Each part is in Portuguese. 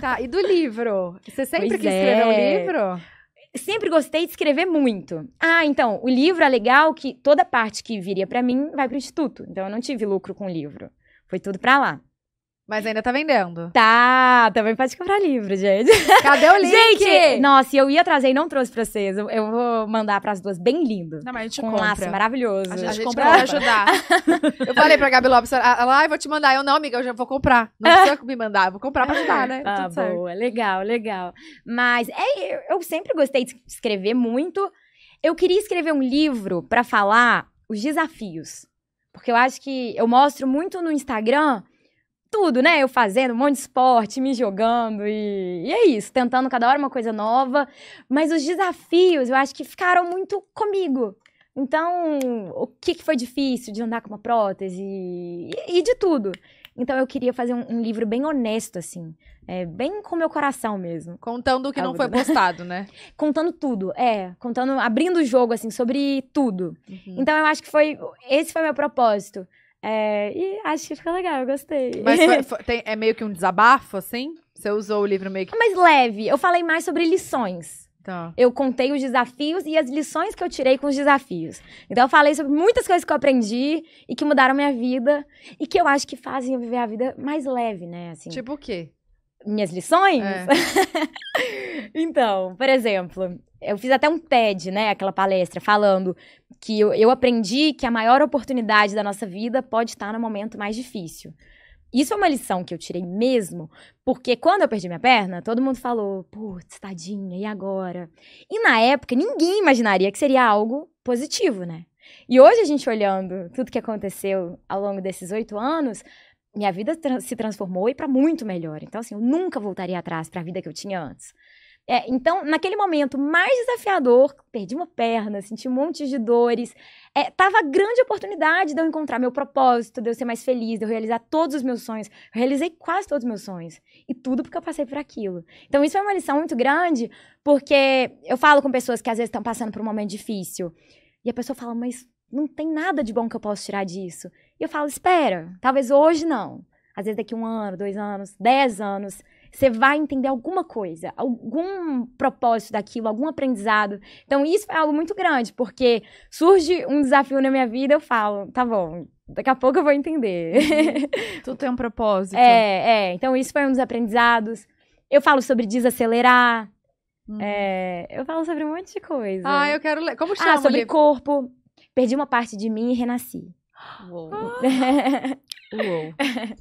Tá, e do livro? Você sempre quis é. escrever um é. livro? Sempre gostei de escrever muito. Ah, então, o livro é legal que toda parte que viria para mim vai pro instituto. Então eu não tive lucro com o livro. Foi tudo para lá. Mas ainda tá vendendo. Tá, também pode comprar livro, gente. Cadê o link? gente, nossa, eu ia trazer e não trouxe pra vocês. Eu, eu vou mandar pras duas bem lindo. Não, mas a gente com compra. Um laço maravilhoso. A gente, a gente compra pra ajudar. eu falei pra Gabi Lopes, ela, ah, eu vou te mandar. Eu não, amiga, eu já vou comprar. Não precisa me mandar, eu vou comprar pra ajudar, né? Ah, Tudo boa, certo. legal, legal. Mas é, eu, eu sempre gostei de escrever muito. Eu queria escrever um livro pra falar os desafios. Porque eu acho que eu mostro muito no Instagram tudo, né? Eu fazendo um monte de esporte, me jogando e, e, é isso, tentando cada hora uma coisa nova. Mas os desafios eu acho que ficaram muito comigo. Então, o que, que foi difícil de andar com uma prótese e, e de tudo. Então, eu queria fazer um, um livro bem honesto, assim. É, bem com meu coração mesmo. Contando o que não foi postado, né? contando tudo, é. Contando, abrindo o jogo, assim, sobre tudo. Uhum. Então, eu acho que foi. Esse foi meu propósito. É, e acho que ficou legal, eu gostei. Mas foi, foi, tem, é meio que um desabafo, assim? Você usou o livro meio que. Mas leve, eu falei mais sobre lições. Tá. Eu contei os desafios e as lições que eu tirei com os desafios. Então eu falei sobre muitas coisas que eu aprendi e que mudaram minha vida e que eu acho que fazem eu viver a vida mais leve, né? Assim, tipo o quê? Minhas lições? É. Então, por exemplo, eu fiz até um TED, né, aquela palestra, falando que eu, eu aprendi que a maior oportunidade da nossa vida pode estar no momento mais difícil. Isso é uma lição que eu tirei mesmo, porque quando eu perdi minha perna, todo mundo falou, putz, tadinha, e agora? E na época, ninguém imaginaria que seria algo positivo, né? E hoje a gente olhando tudo que aconteceu ao longo desses oito anos, minha vida tra se transformou e para muito melhor. Então, assim, eu nunca voltaria atrás para a vida que eu tinha antes. É, então, naquele momento mais desafiador, perdi uma perna, senti um monte de dores, é, tava a grande oportunidade de eu encontrar meu propósito, de eu ser mais feliz, de eu realizar todos os meus sonhos. Eu realizei quase todos os meus sonhos. E tudo porque eu passei por aquilo. Então, isso é uma lição muito grande, porque eu falo com pessoas que às vezes estão passando por um momento difícil. E a pessoa fala, mas não tem nada de bom que eu posso tirar disso. E eu falo, espera, talvez hoje não. Às vezes daqui um ano, dois anos, dez anos você vai entender alguma coisa, algum propósito daquilo, algum aprendizado. Então, isso é algo muito grande, porque surge um desafio na minha vida, eu falo, tá bom, daqui a pouco eu vou entender. Uhum. Tudo tem um propósito. É, é. Então, isso foi um dos aprendizados. Eu falo sobre desacelerar. Uhum. É, eu falo sobre um monte de coisa. Ah, eu quero ler. Como ah, chama? Ah, sobre corpo. Perdi uma parte de mim e renasci. Uou. Uou.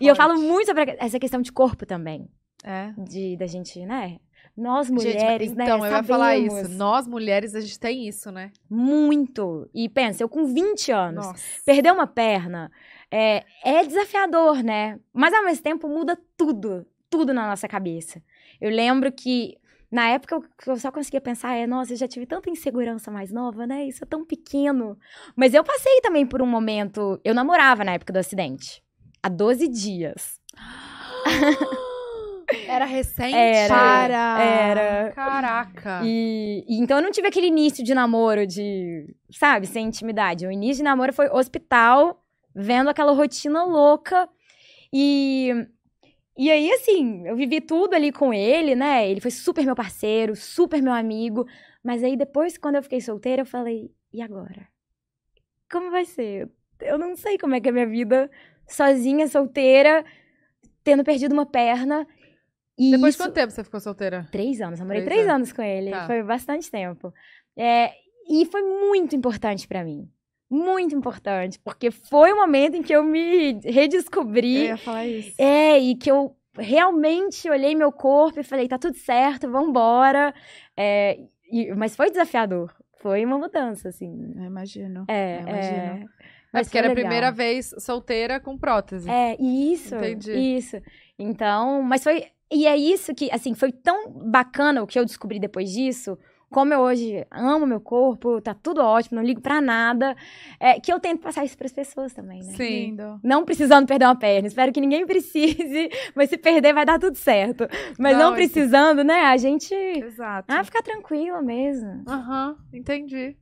e eu falo muito sobre essa questão de corpo também. É. De, da gente, né? Nós mulheres, gente, então, né? Então, eu ia falar isso. Nós mulheres, a gente tem isso, né? Muito. E pensa, eu com 20 anos, Nossa. perder uma perna é, é desafiador, né? Mas ao mesmo tempo muda tudo. Tudo na nossa cabeça. Eu lembro que na época, eu só conseguia pensar, é, nossa, eu já tive tanta insegurança mais nova, né? Isso é tão pequeno. Mas eu passei também por um momento. Eu namorava na época do acidente há 12 dias. Era recente? Era. Para. Era. Caraca. E, e, então eu não tive aquele início de namoro de, sabe, sem intimidade. O início de namoro foi hospital, vendo aquela rotina louca. E e aí assim, eu vivi tudo ali com ele, né? Ele foi super meu parceiro, super meu amigo, mas aí depois quando eu fiquei solteira, eu falei: "E agora? Como vai ser? Eu não sei como é que é a minha vida sozinha, solteira, tendo perdido uma perna. E Depois isso... de quanto tempo você ficou solteira? Três anos. Eu morei três, três anos. anos. com ele. Tá. Foi bastante tempo. É, e foi muito importante para mim. Muito importante. Porque foi o momento em que eu me redescobri. Eu ia falar isso. É, e que eu realmente olhei meu corpo e falei, tá tudo certo, vambora. É, e, mas foi desafiador. Foi uma mudança, assim. Eu imagino. É, eu imagino. É... É mas que era legal. a primeira vez solteira com prótese. É, isso. Entendi. Isso. Então, mas foi. E é isso que, assim, foi tão bacana o que eu descobri depois disso. Como eu hoje amo meu corpo, tá tudo ótimo, não ligo pra nada. É, que eu tento passar isso pras pessoas também, né? Sim. Lindo. Não precisando perder uma perna. Espero que ninguém precise, mas se perder vai dar tudo certo. Mas não, não precisando, isso... né? A gente. Exato. Ah, ficar tranquila mesmo. Aham, uhum, entendi.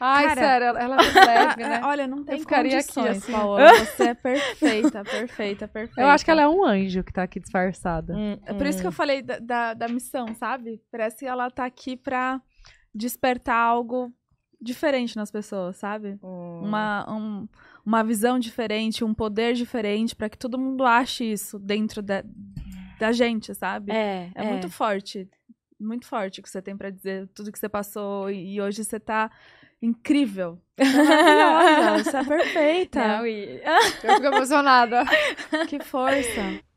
Ai, Cara, sério, ela é leve, né? Olha, não tem ficaria condições, aqui, assim. Paola. Você é perfeita, perfeita, perfeita. Eu acho que ela é um anjo que tá aqui disfarçada. Hum, é por isso que eu hum. falei da, da, da, missão, sabe? Parece que ela tá aqui pra despertar algo diferente nas pessoas, sabe? Hum. Uma, um, uma visão diferente, um poder diferente, para que todo mundo ache isso dentro da, da gente, sabe? É, é, é. muito forte muito forte o que você tem para dizer, tudo que você passou e hoje você tá incrível. Tá maravilhosa, você é perfeita. Não, e... Eu fico emocionada. Que força.